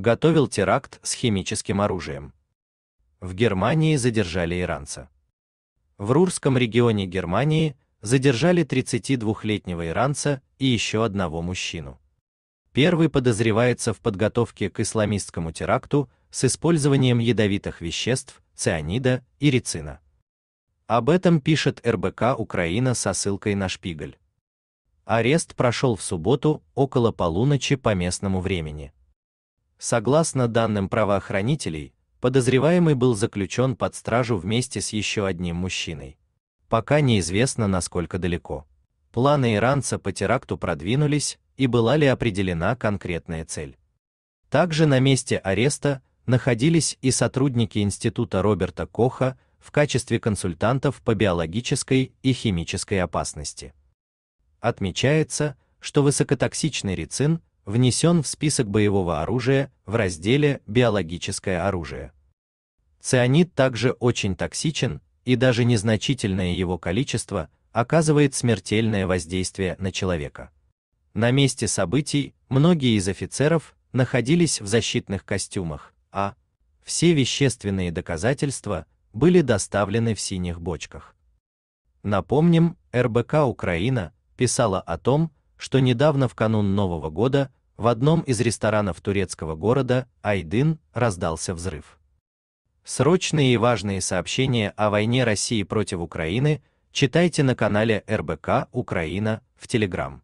готовил теракт с химическим оружием. В Германии задержали иранца. В Рурском регионе Германии задержали 32-летнего иранца и еще одного мужчину. Первый подозревается в подготовке к исламистскому теракту с использованием ядовитых веществ, цианида и рицина. Об этом пишет РБК Украина со ссылкой на Шпигель. Арест прошел в субботу около полуночи по местному времени. Согласно данным правоохранителей, подозреваемый был заключен под стражу вместе с еще одним мужчиной. Пока неизвестно, насколько далеко. Планы иранца по теракту продвинулись, и была ли определена конкретная цель. Также на месте ареста находились и сотрудники института Роберта Коха в качестве консультантов по биологической и химической опасности. Отмечается, что высокотоксичный рицин внесен в список боевого оружия в разделе «Биологическое оружие». Цианид также очень токсичен, и даже незначительное его количество оказывает смертельное воздействие на человека. На месте событий многие из офицеров находились в защитных костюмах, а все вещественные доказательства были доставлены в синих бочках. Напомним, РБК Украина писала о том, что недавно в канун Нового года в одном из ресторанов турецкого города Айдын раздался взрыв. Срочные и важные сообщения о войне России против Украины читайте на канале РБК Украина в Телеграм.